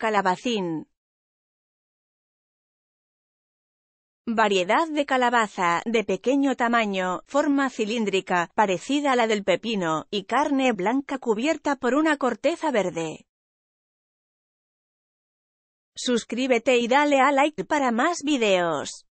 Calabacín. Variedad de calabaza, de pequeño tamaño, forma cilíndrica, parecida a la del pepino, y carne blanca cubierta por una corteza verde. Suscríbete y dale a like para más videos.